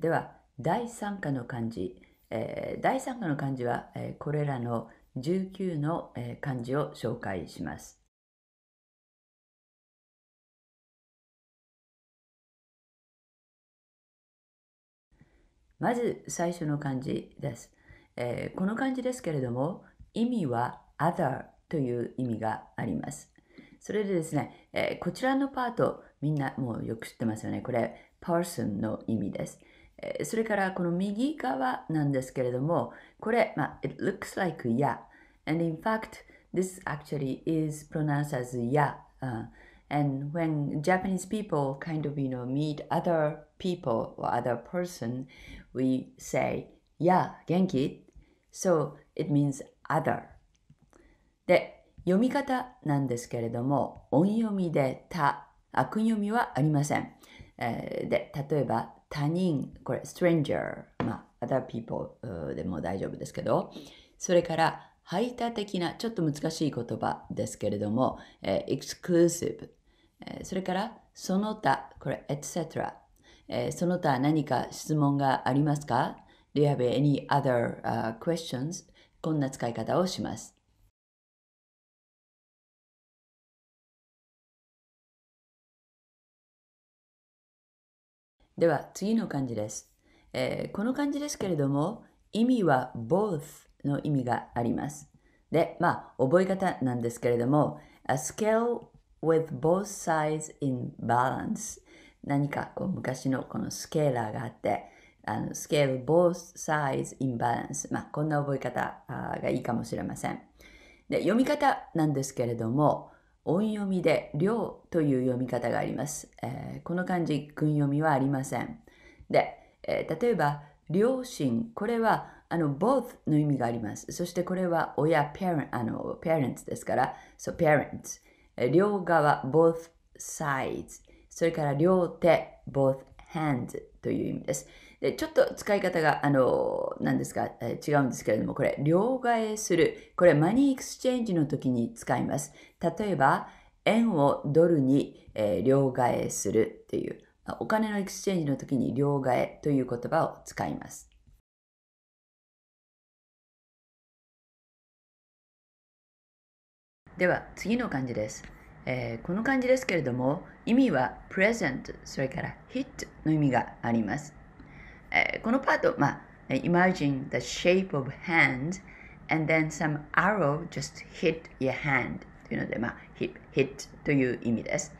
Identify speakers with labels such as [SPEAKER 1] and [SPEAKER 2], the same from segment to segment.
[SPEAKER 1] では第三課の漢字、えー、第三課の漢字は、えー、これらの19の、えー、漢字を紹介します。まず最初の漢字です。えー、この漢字ですけれども
[SPEAKER 2] 意味は other という意味があります。それでですね、えー、こちらのパートみんなもうよく知ってますよね。これ person の意味です。それからこの右側なんですけれども、これ、まあ、it looks like ya. And in fact, this actually is pronounced as ya.、Uh, and when Japanese people kind of, you know, meet other people or other person, we say ya, genki. So it means other. 他人、これ stranger、まあ、other people でも大丈夫ですけど、それから排他的な、ちょっと難しい言葉ですけれども、えー、exclusive、えー、それからその他、これ etc、えー、その他何か質
[SPEAKER 3] 問がありますか ?Do you have any other、uh, questions? こんな使い方
[SPEAKER 1] をします。では次の漢字です、
[SPEAKER 3] えー、この漢字ですけれども意味は both の意味がありま
[SPEAKER 2] すでまあ覚え方なんですけれども a scale with both sides in balance 何かこう昔のこのスケーラーがあってあのスケール both sides in balance まあこんな覚え方がいいかもしれませんで読み方なんですけれども音読みで量という読み方があります。えー、この漢字、訓読みはありません。で、えー、例えば、両親、これはあの both の意味があります。そしてこれは親、parent、あの parents ですから、so parents、両側、both sides、それから両手、both hands という意味です。で、ちょっと使い方が、あの、何ですか、え違うんですけれども、これ、両替する。これ、マニーエクスチェンジの時に使います。例えば、円をドル
[SPEAKER 3] に、えー、両替するっていう、お金のエクスチェンジの時に両替という
[SPEAKER 1] 言葉を使います。では次の漢字です、えー、この漢字です
[SPEAKER 2] けれども意味は present それから hit の意味がありますえー、このパート、まあ、Imagine the shape of hand and then some arrow just hit your hand というので、まあ、hit, hit という意味です、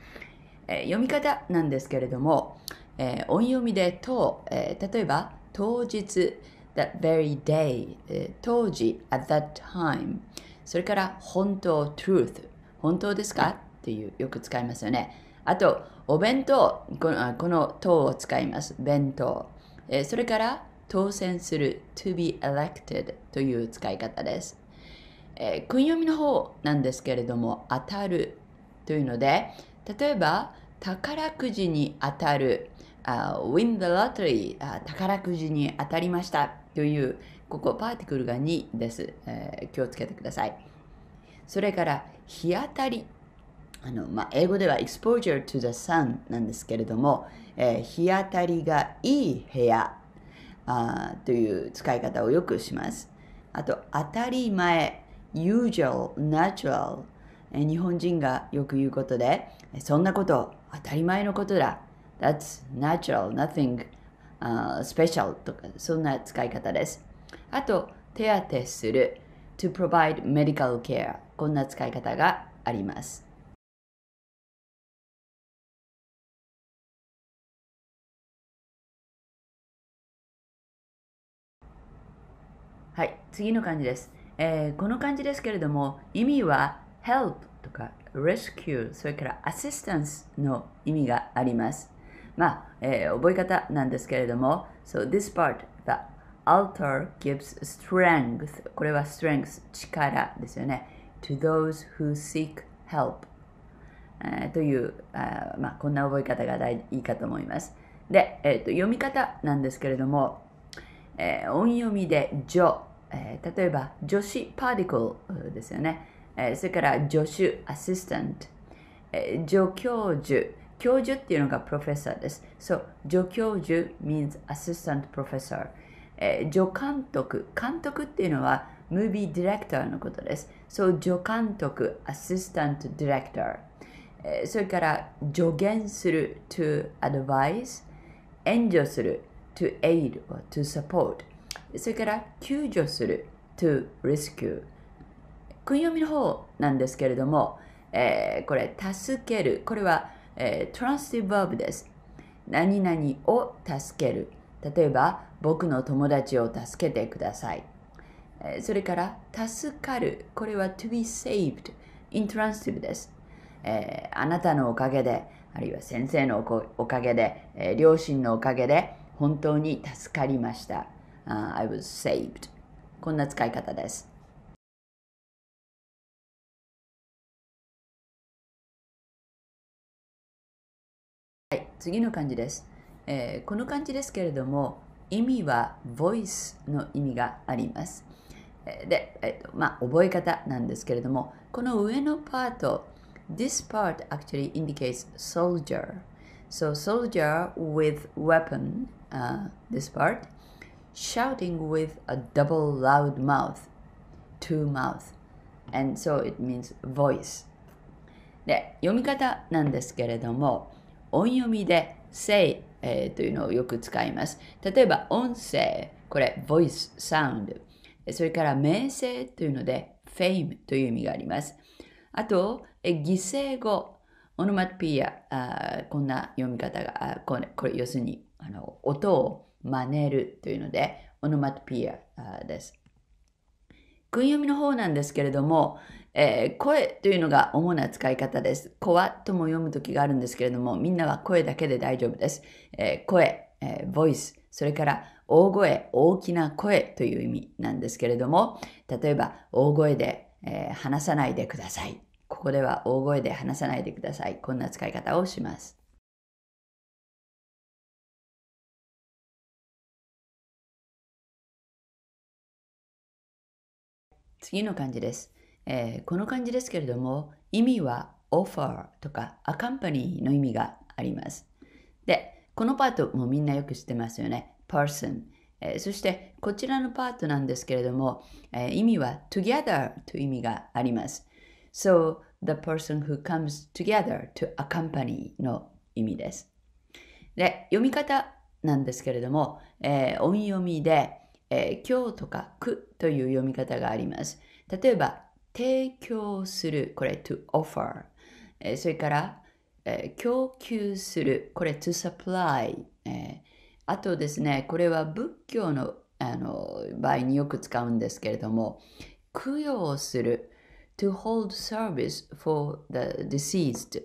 [SPEAKER 2] えー、読み方なんですけれども、えー、音読みでと、えー、例えば当日 that very day、えー、当時 at that time それから本当 truth 本当ですかっていうよく使いますよねあとお弁当このこの「と」を使います弁当えそれから当選する to be elected という使い方です、え訓読みの方なんですけれども当たるというので例えば宝くじに当たる、uh, win the lottery、uh, 宝くじに当たりましたというここパーティクルが2です、えー、気をつけてくださいそれから日当たりあのまあ、英語では exposure to the sun なんですけれども、えー、日当たりがいい部屋あという使い方をよくします。あと、当たり前、usual, natural、えー、日本人がよく言うことで、そんなこと、当たり前のことだ。That's natural, nothing、uh, special とか、そんな使い方です。あと、手当てする、to
[SPEAKER 1] provide medical care。こんな使い方があります。はい、次の漢字です。えー、こ
[SPEAKER 2] の漢字ですけれども、意味は help とか rescue、それから assistance の意味があります。まあ、えー、覚え方なんですけれども、So this part, the altar gives strength これは strength 力ですよね to those who seek help、えー、というあ、まあ、こんな覚え方が大いいかと思いますで、えーと、読み方なんですけれども、えー、音読みで「ジョ」えー、例えば助手パーティクルですよね、えー、それから助手アシスタント、えー、助教授教授っていうのがプロフェッサーです。そう、助教授 means assistant professor、えー。助監督、監督っていうのはムービーディレクターのことです。そう、助監督、assistant director。えー、それから助言する to advise、援助する to aid or to support。それから救助する to rescue 訓読みの方なんですけれども、えー、これ助けるこれは、えー、トランス v e ブ e r b です何々を助ける例えば僕の友達を助けてください、えー、それから助かるこれは to be saved r a トランス i v ブです、えー、あなたのおかげであるいは先生のおかげで、えー、両親のおかげで本当に
[SPEAKER 1] 助かりました uh, I was saved こんな使い方です。はい、次の漢字です、えー、この漢字ですけれども
[SPEAKER 2] 意味は voice の意味があります。で、えっと、まあ、覚え方なんですけれども、この上のパート、This part actually indicates soldier. So, soldier with weapon,、uh, this part. shouting with a double loud mouth, two mouth, and so it means voice. で、読み方なんですけれども、音読みで say、えー、というのをよく使います。例えば、音声、これ、voice, sound。それから、名声というので、fame という意味があります。あと、え犠牲語、オノマトピア、あこんな読み方が、あこれこれ要するにあの音を真似るというので、オノマトピアです。訓読みの方なんですけれども、えー、声というのが主な使い方です。コはとも読む時があるんですけれども、みんなは声だけで大丈夫です。えー、声、えー、ボイス、それから大声、大きな声という意味なんですけれども、例えば大声
[SPEAKER 3] で、え話さないでください。ここでは大声で話さないでください。こんな使い
[SPEAKER 1] 方をします。次の漢
[SPEAKER 3] 字です。えー、この漢字ですけれども、意味は offer とか
[SPEAKER 2] accompany の意味があります。で、このパートもみんなよく知ってますよね。person。えー、そしてこちらのパートなんですけれども、えー、意味は together という意味があります。So, the person who comes together to accompany の意味です。で、読み方なんですけれども、えー、音読みで、えー、今日とかくという読み方があります。例えば、提供する、これ to offer。えー、それから、えー、供給する、これ to supply。えあとですね、これは仏教のあの場合によく使うんですけれども、供養する、to hold service for the deceased。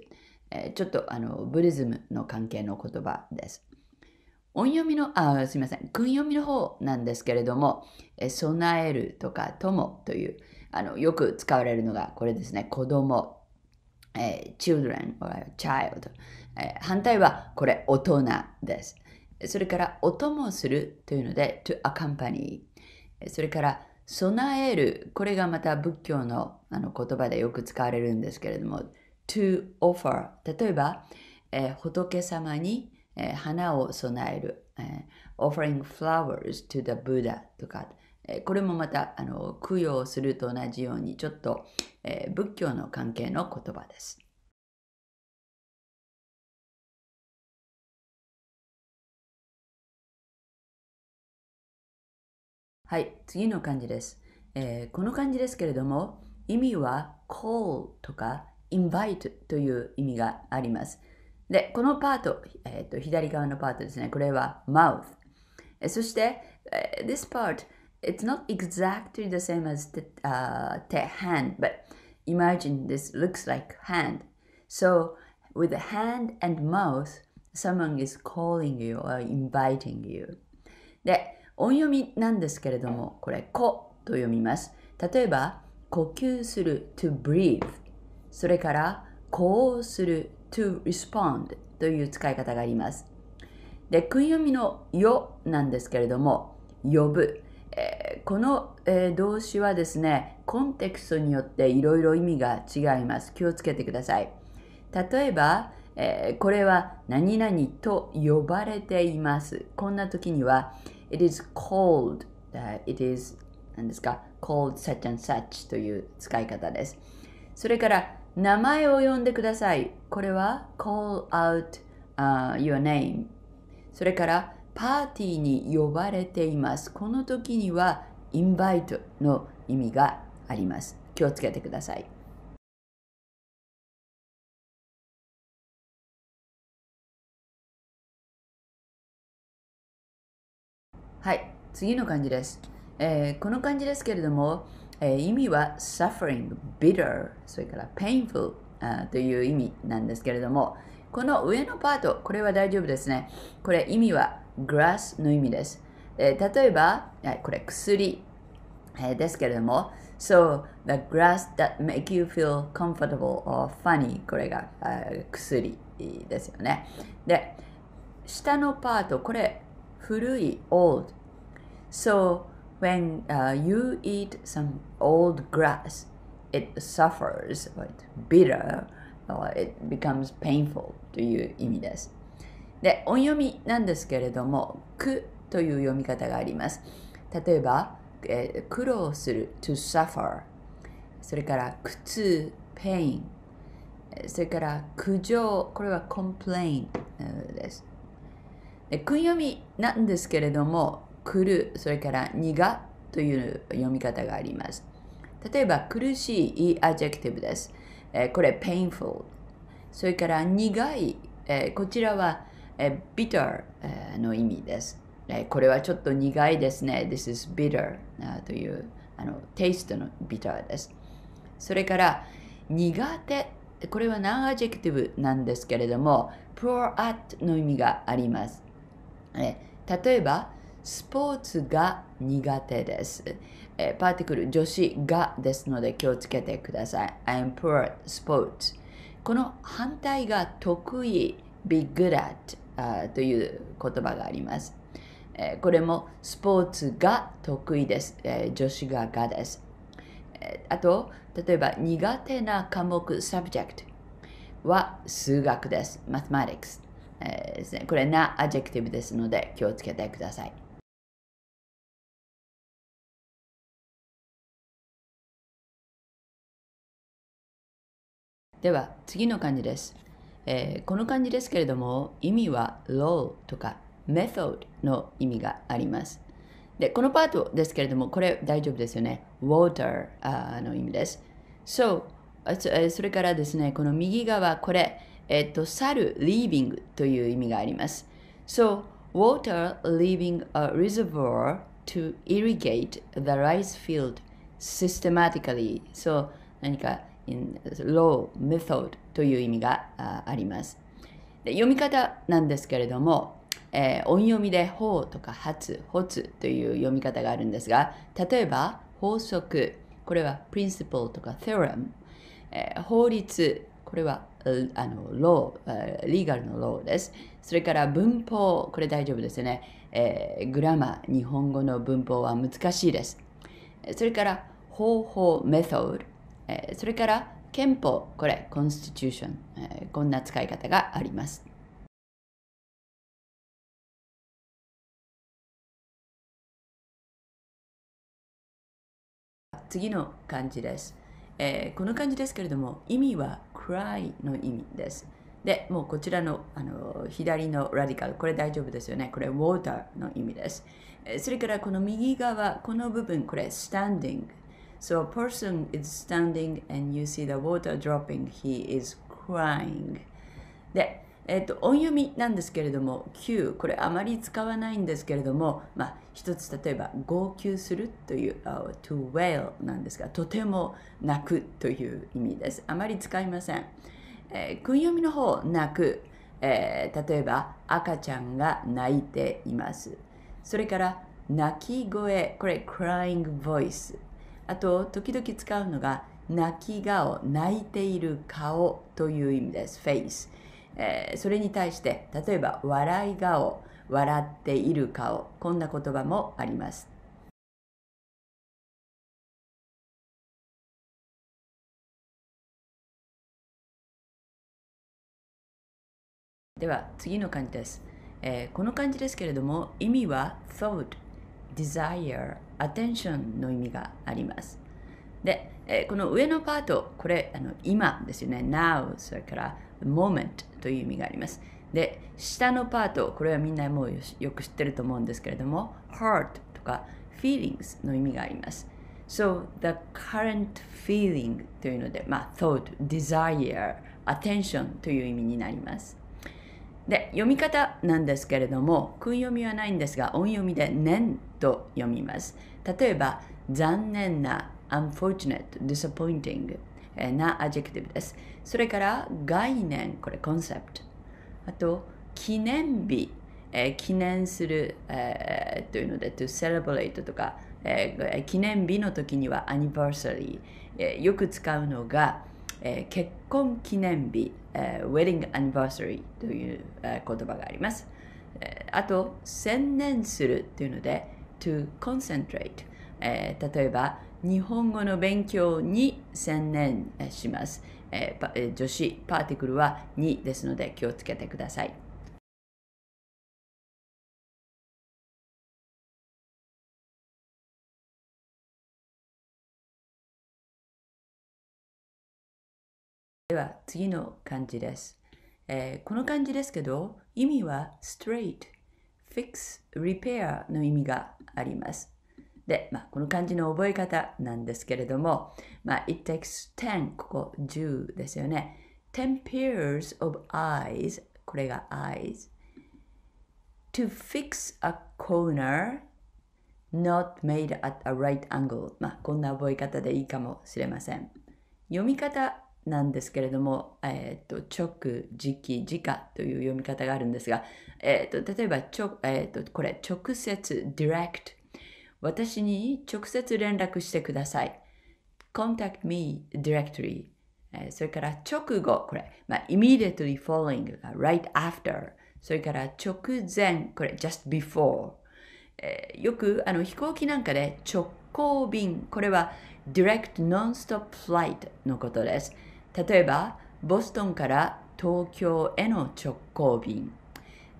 [SPEAKER 2] えちょっとあのブリズムの関係の言葉です。音読みの、あ、すみません、訓読みの方なんですけれども、え備えるとか友という、あの、よく使われるのがこれですね、子供、えー、children or child、えー、反対はこれ、大人です。それから、お供するというので、to accompany。それから、備える。これがまた仏教のあの言葉でよく使われるんですけれども、to offer。例えば、えー、仏様にえー、花を備える、えー、offering flowers to the Buddha とか、えー、これもまたあの供養すると同じ
[SPEAKER 1] ようにちょっと、えー、仏教の関係の言葉です。はい、次の漢字です。えー、この漢字ですけれど
[SPEAKER 2] も、意味は call とか invite という意味があります。で、このパート、えーと、左側のパートですね。これは mouth。そして、this part, it's not exactly the same as the,、uh, the hand, but imagine this looks like hand. So, with the hand and mouth, someone is calling you or inviting you. で、音読みなんですけれども、これ、こうと読みます。例えば、呼吸する to breathe。それから、こうする to respond という使い方があります。で、訓読みのよなんですけれども、呼ぶ。えー、この、えー、動詞はですね、コンテクストによっていろいろ意味が違います。気をつけてください。例えば、えー、これは何々と呼ばれています。こんな時には、it is called, it is 何ですか called such and such という使い方です。それから名前を呼んでください。これは call out、uh, your name。それからパーティーに呼
[SPEAKER 3] ばれています。この時には invite の意味がありま
[SPEAKER 1] す。気をつけてください。はい、次の漢字です。えー、この漢字ですけれども、えー、意味は
[SPEAKER 2] suffering, bitter, それから painful あという意味なんですけれども、この上のパート、これは大丈夫ですね。これ意味は grass の意味です。えー、例えば、これ薬、えー、ですけれども、So, the grass that make you feel comfortable or funny これが薬ですよね。で、下のパート、これ古い old。So, when uh, you eat some old grass, it suffers, or t bitter, or it becomes painful という意味です。で、音読みなんですけれども、くという読み方があります。例えば、え苦労する to suffer、それから苦痛 pain、それから苦情これは complain です。で訓読みなんですけれども来る、それから苦という読み方があります。例えば、苦しいいいアジェクティブです。えー、これ painful。それから苦い、えー、こちらは、えー、bitter の意味です。えー、これはちょっと苦いですね。This is bitter というあのテイストの bitter です。それから苦手これは何アジェクティブなんですけれども、プロア a トの意味があります。え例えば、スポーツが苦手です。えー、パーティクル女子がですので気をつけてください。I'm a poor at sports. この反対が得意 be good at あという言葉があります。えー、これもスポーツが得意です。えー、女子ががです。えー、あと、例えば苦手な科目 subject は数学で
[SPEAKER 1] す。mathematics、えー、ですね。これなアジェクティブですので気をつけてください。では次の漢字です、え
[SPEAKER 3] ー、この漢字ですけれども意味は l a とか method の意味があ
[SPEAKER 2] りますでこのパートですけれどもこれ大丈夫ですよね water あの意味です So それからですねこの右側これえっと猿 leaving という意味があります So water leaving a reservoir to irrigate the rice field systematically so 何か law method という意味がありますで。読み方なんですけれども、えー、音読みで「ほう」とか「はつ」「ほつ」という読み方があるんですが例えば法則これは principle とか theorem、えー、法律これはあの law、リーガルの law です。それから文法、これ大丈夫ですよね。えー、グラマー、日本語の文法は難しいです。それから方法、メソ
[SPEAKER 3] ッド、えそれから憲法、これ、コンスティチューション、えこんな使い方が
[SPEAKER 1] あります。次の漢字で
[SPEAKER 3] す。えー、この漢字ですけれども意味は cry の意味です。で、も
[SPEAKER 2] うこちらのあの左のラディカル、これ大丈夫ですよね。これ water の意味です。えー、それからこの右側、この部分、これ standing So a person is standing and you see the water dropping, he is crying. で、えーと音読みなんですけれども Q これあまり使わないんですけれども、まあ、一つ例えば号泣するという、uh, to wail なんですがとても泣くという意味ですあまり使いません、えー、訓読みの方泣く、えー、例えば赤ちゃんが泣いていますそれから泣き声これ crying voice あと時々使うのが泣き顔泣いている顔という意味です face、
[SPEAKER 3] えー、それに対して例えば笑い顔笑っている顔こんな言
[SPEAKER 1] 葉もありますでは次の漢字です、えー、この漢字ですけれども意味は thought
[SPEAKER 2] desire、attention の意味があります。で、えこの上のパート、これあの今ですよね。now、それから moment という意味があります。で、下のパート、これはみんなもうよく知ってると思うんですけれども、heart とか feelings の意味があります。So, the current feeling というので、まあ、thought, desire, attention という意味になります。で、読み方なんですけれども、訓読みはないんですが、音読みで念と読みます。例えば、残念な unfortunate, disappointing なアジェクティブです。それから概念、これコンセプト。あと、記念日、えー、記念する、えー、というので、to celebrate とか、えー、記念日の時には anniversary、えー、よく使うのが、えー、結婚記念日、えー、wedding anniversary という、えー、言葉があります。あと、専念するというので、to concentrate、えー、例えば日本語の勉強に
[SPEAKER 3] 専念します、えー、助詞パーティクルは2ですので気
[SPEAKER 1] をつけてくださいでは次の漢字です、え
[SPEAKER 2] ー、この漢字ですけど意味は straight fix, repair の意味があります。で、まあ、この漢字の覚え方なんですけれども、まあ、it takes ten, ここ10ですよね。ten pairs of eyes これが eyes to fix a corner not made at a right angle まあこんな覚え方でいいかもしれません読み方なんですけれども、えーと、時直、直、直という読み方があるんですが、えーと、例えばょ、えーと、これ、直接、direct。私に直接連絡してください。contact me directly。えー、それから直後、これ、まあ、immediately following right after。それから直前、これ just before。えー、よくあの飛行機なんかで直行便、これは direct non-stop flight のことです。例えばボストンから東京への直行便、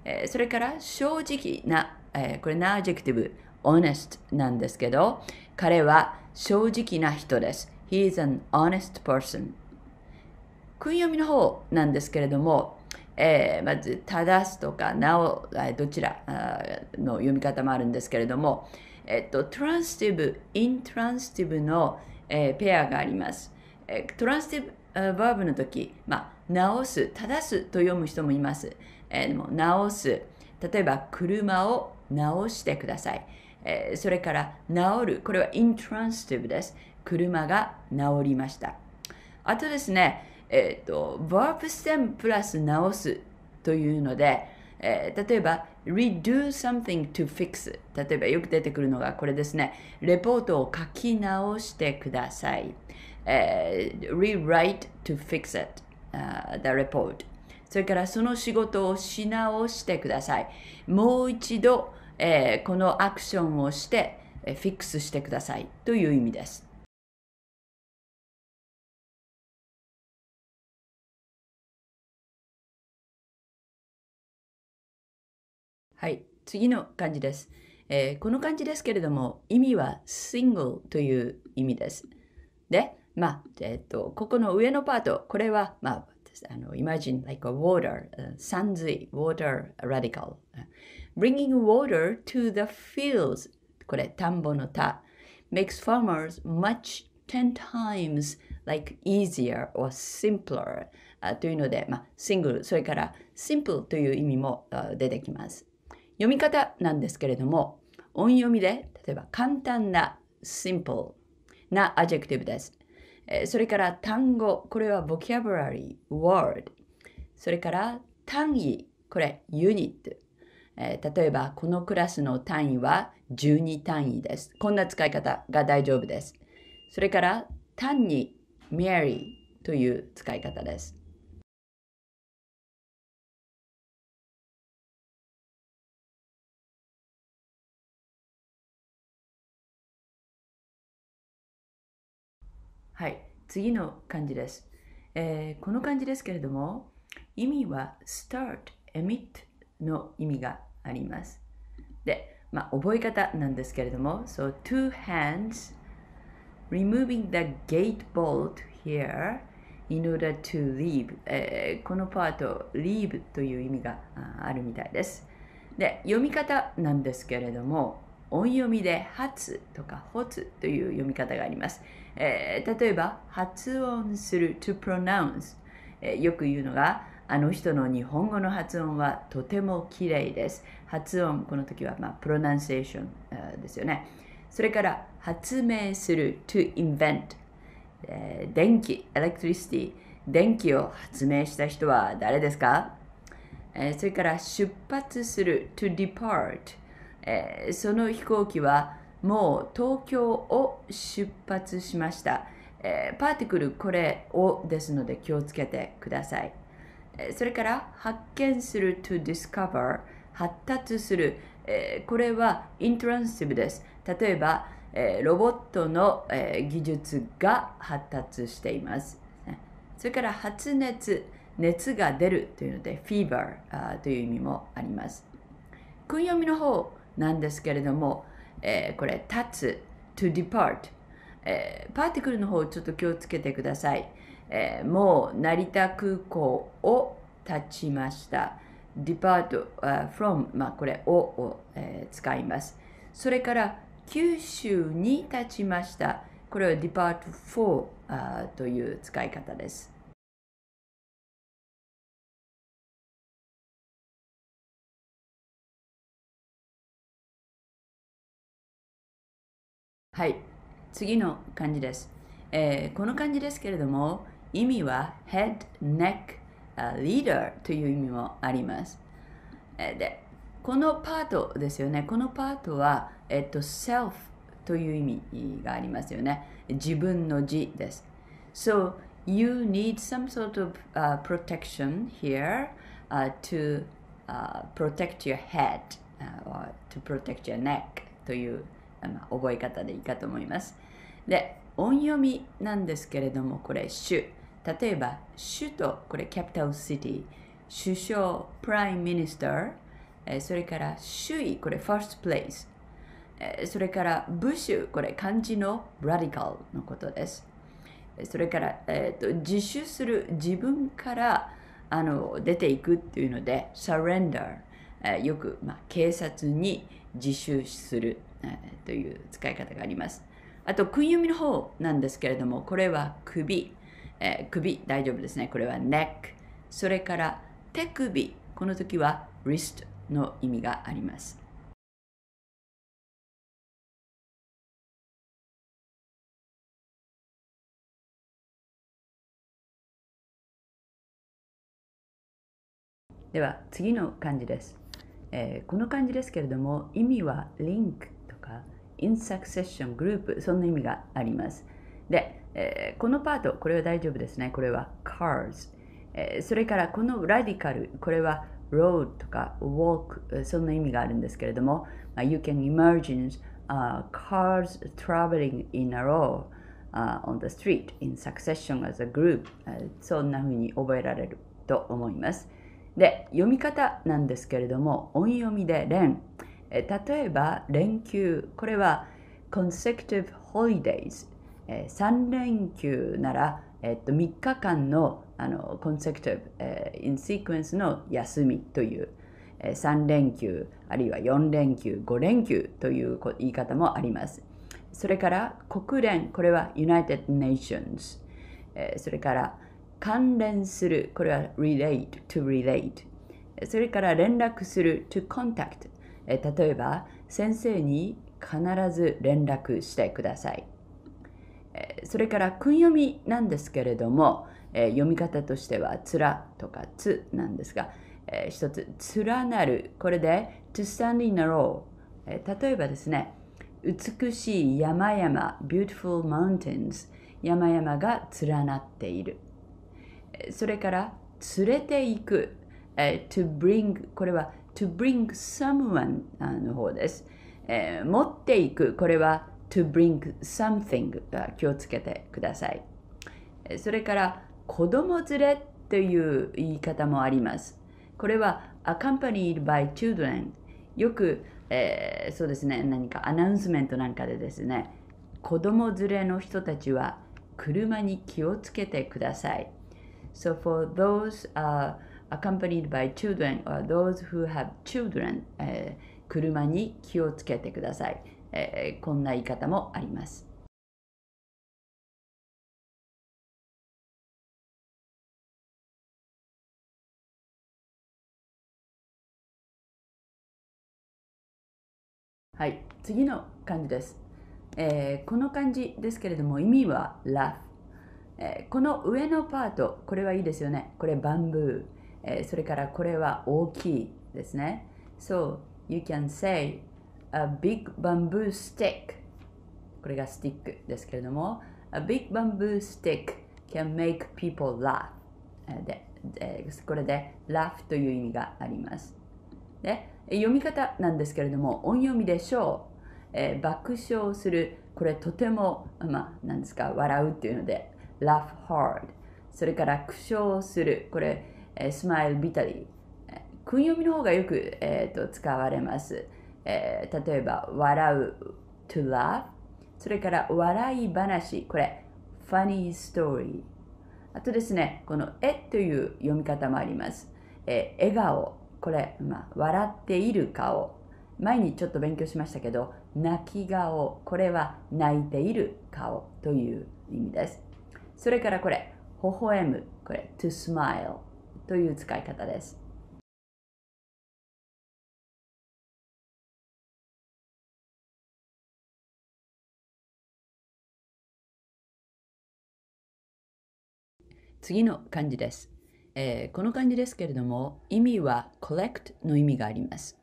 [SPEAKER 2] えー、それから正直な、えー、これナージェクティブ honest なんですけど彼は正直な人です He is an honest person 訓読みの方なんですけれども、えー、まず「正す」とか「なお」どちらの読み方もあるんですけれども、えっと、トランスティブイントランスティブの、えー、ペアがあります、えー、トランスティブバーブの時、まあ、直す、正すと読む人もいます。えー、でも直す。例えば、車を直してください。えー、それから、直る。これはイントランスティブです。車が直りました。あとですね、えー、と、バーブステムプラス直すというので、えー、例えば、redo something to fix。例えば、よく出てくるのがこれですね。レポートを書き直してください。rewrite to fix it、the report それからその仕事をし直してくださいもう一度、えこのアク
[SPEAKER 1] ションをして、えフィックスしてくださいという意味ですはい、次の漢字です、えー、
[SPEAKER 2] この漢字ですけれども、意味は single という意味です。で、まあ、えっと、ここの上のパート、これは、まあ、あの、imagine like a water, 山水、water radical. Bringing water to the fields, これ、田んぼの田、makes farmers much ten times like easier or simpler というので、まあ、シングル、それから simple という意味も出てきます。読み方なんですけれども、音読みで、例えば簡単な simple なアジェクティブです。えそれから単語、これは vocabulary、word。それから単位、これ unit。え例えば、このクラスの単位は12単位です。こんな使い方が大丈夫です。それから単に
[SPEAKER 1] Mary という使い方です。
[SPEAKER 3] はい、次の漢字です。えー、この漢字ですけれども、意味は
[SPEAKER 2] start, emit の意味があります。で、まあ、覚え方なんですけれども、so two hands removing the gate bolt here in order to leave、えー、このパート leave という意味があるみたいです。で、読み方なんですけれども、音読みで「発」とか「発」という読み方があります、えー、例えば発音する to pronounce、えー、よく言うのがあの人の日本語の発音はとても綺麗です発音この時はまあプロナンセーション、ですよねそれから発明する to invent、えー、電気 electricity 電気を発明した人は誰ですか、えー、それから出発する to depart えー、その飛行機はもう東京を出発しました、えー、パーティクルこれをですので気をつけてください、えー、それから発見する to discover 発達する、えこれはイントランシブです例えば、えロボットの、え技術が発達していますそれから発熱熱が出るというので fever という意味もあります訓読みの方なんですけれども、えー、これ、立つ、to depart、えー、パーティクルの方ちょっと気をつけてください。えー、もう成田空港を立ちました。depart、uh, from、まあ、これ、をを、えー、使います。そ
[SPEAKER 3] れから、九州に立ちました。これは depart for、
[SPEAKER 1] uh, という使い方です。はい、次の漢字です。えー、この
[SPEAKER 2] 漢字ですけれども、意味は head, neck, leader という意味もあります。えー、で、このパートですよね。このパートは、えっと、self という意味がありますよね。自分の字です。So, you need some sort of、uh, protection here、uh, to、uh, protect your head、uh, or to protect your neck というまあ、覚え方でいいかと思います。で、音読みなんですけれども、これ、主。例えば、首都、これ、キャピタルシティ、首相、プライムミニスター、えそれから首位、これ、ファーストプレイス、えそれから部首、これ、漢字のラディカルのことです。それから、えーと、自首する自分からあの出ていくっていうので、サレンダー、えよく、まあ、警察に自首するという使い方があります。あと、訓読みの方なんですけれども、これは首、えー、首、大丈夫ですね。これは neck。それから手首、
[SPEAKER 1] この時は wrist の意味があります。では次の漢字です、えー、この漢字ですけれども意味はリンク
[SPEAKER 2] か in succession グループそんな意味がありますで、えー、このパートこれは大丈夫ですねこれは cars、えー、それからこのラディカルこれは road とか walk そんな意味があるんですけれども、まあ、you can imagine、uh, cars traveling in a row uh, on the street in succession as a group、そんな風に覚えられると思いますで読み方なんですけれども音読みで「連」例えば連休これは consecutive holidays 3連休なら、えっと、3日間のあの consecutive、えー、in sequence の休みという、えー、3連休あるいは4連休5連休という言い方もありますそれから国連これは United Nations、えー、それから関連するこれは relate to relate それから連絡する to contact 例えば先生に必ず連絡してくださいそれから訓読みなんですけれども読み方としては「つら」とか「つ」なんですが一つ「つらなる」これで「to stand in a row」例えばですね美しい山々 beautiful mountains 山々が連なっているそれから連れていく to bring これは to bring someone の方です、えー、持っていくこれは to bring something 気をつけてくださいそれから子供連れという言い方もありますこれは accompanied by children よく、えー、そうですね何かアナウンスメントなんかでですね子供連れの人たちは車に気をつけてください。So for those、uh, accompanied by children or those who have children、えー、車に気をつけてください、
[SPEAKER 1] えー、こんな言い方もありますはい次
[SPEAKER 3] の漢字です、えー、この漢字ですけれども意味は l o v e
[SPEAKER 2] え h この上のパートこれはいいですよねこれバンブーえー、それからこれは大きいですね。So, you can say a big bamboo stick. これがスティックですけれども、a big bamboo stick can make people laugh. で、でこれで laugh という意味があります。で、読み方なんですけれども、音読みでしょう。えー、爆笑する、これとても、まあ、なんですか、笑うっていうので、laugh hard。それから苦笑する、これ、えー、スマイルビタリー訓読みの方がよく、えーと、と使われます、えー、例えば笑う to laugh それから笑い話これ funny story あとですねこのえという読み方もあります、えー、笑顔これ、まあ、笑っている顔前にちょっと勉強しましたけど泣き顔これは泣いている顔という意味ですそ
[SPEAKER 1] れからこれ微笑むこれ to smile という使い方です。次の漢字です、えー、この漢字ですけれども意味
[SPEAKER 2] は collect の意味があります、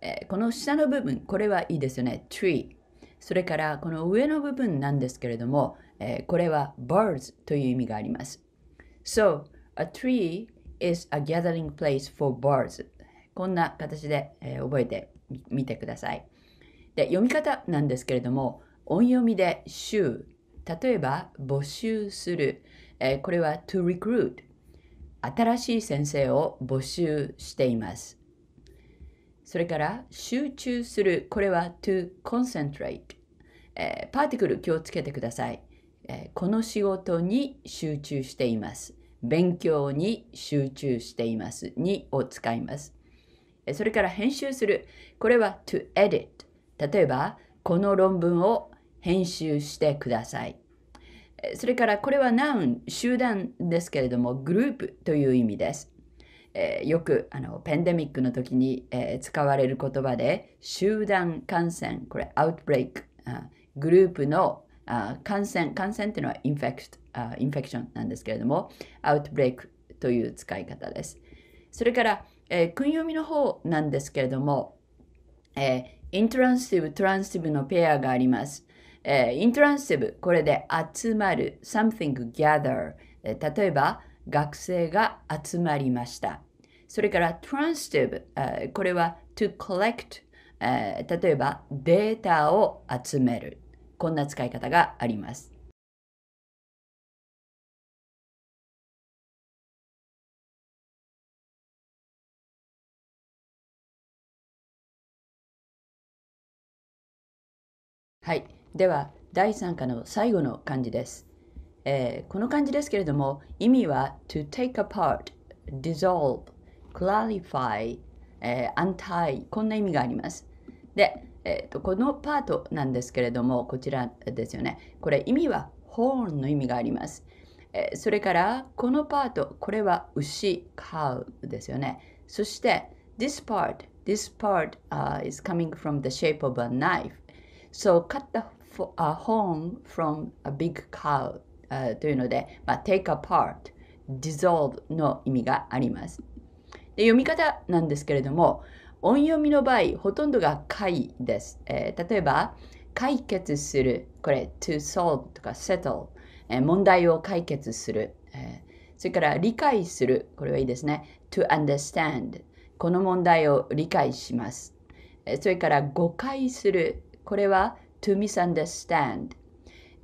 [SPEAKER 2] えー、この下の部分これはいいですよね tree それからこの上の部分なんですけれども、えー、これは birds という意味があります So a tree is a gathering place for birds こんな形で、えー、覚えてみてくださいで読み方なんですけれども音読みで「週」例えば「募集する」えー、これは「to recruit」新しい先生を募集していますそれから「集中する」これは「to concentrate」えー、パーティクル気をつけてください、えー、この仕事に集中しています勉強に集中しています。にを使います。それから編集する。これは to edit。例えば、この論文を編集してください。それからこれはナウン、集団ですけれども、グループという意味です。えー、よくあのペンデミックの時に、えー、使われる言葉で、集団感染、これアウトブレイク、グループのあ感染、感染っていうのはインフェクト、あインフェクションなんですけれども、アウトブレイクという使い方です。それから、えー、訓読みの方なんですけれども、えー、イントランシブ、トランシブのペアがあります。えー、イントランシブ、これで集まる、something gather、えー、例えば、学生が集まりました。それからトランシブ、i t これは to collect、例えばデータ
[SPEAKER 1] を集めるこんな使い方があります。はい、では第3課の最後の漢字です、えー、この
[SPEAKER 2] 漢字ですけれども意味は to take apart, dissolve, clarify、えー、untie こんな意味があります。で、えーと、とこのパートなんですけれどもこちらですよねこれ意味はホーンの意味があります、えー、それからこのパートこれは牛 cow ですよねそして this part this part、uh, is coming from the shape of a knife so cut the a horn from a big cow、uh, というので、まあ、take apart dissolve の意味がありますで読み方なんですけれども音読みの場合、ほとんどが解です。えー、例えば、解決する。これ、to solve とか settle。えー、問題を解決する、えー。それから理解する。これはいいですね。to understand。この問題を理解します。えー、それから誤解する。これは to misunderstand。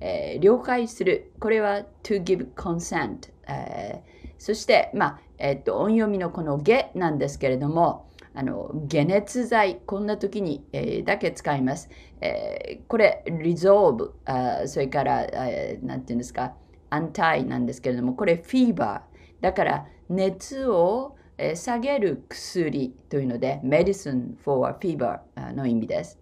[SPEAKER 2] えー、了解する。これは to give consent。えー、そして、まあ、えっ、と、音読みのこの下なんですけれども、あの解熱剤こんな時に、えー、だけ使います、えー、これリゾーブあそれから何、えて言うんですかアンタイなんですけれどもこれフィーバーだから熱を下げる薬というので Medicine for Fever の意味です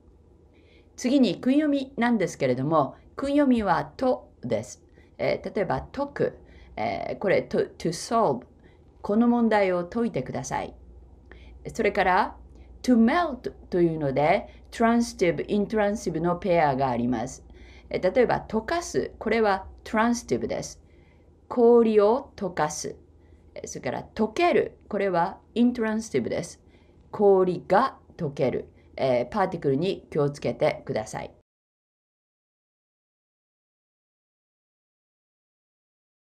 [SPEAKER 2] 次に訓読みなんですけれども訓読みはとです、えー、例えば解く、えー、これ to, to solve この問題を解いてくださいそれから to melt というので transitive、intransitive のペアがあります。例えば溶かす、これは transitive です。氷を溶かす。それから溶ける、これは intransitive
[SPEAKER 3] です。氷が溶ける。えー、パーティクルに気をつけてください。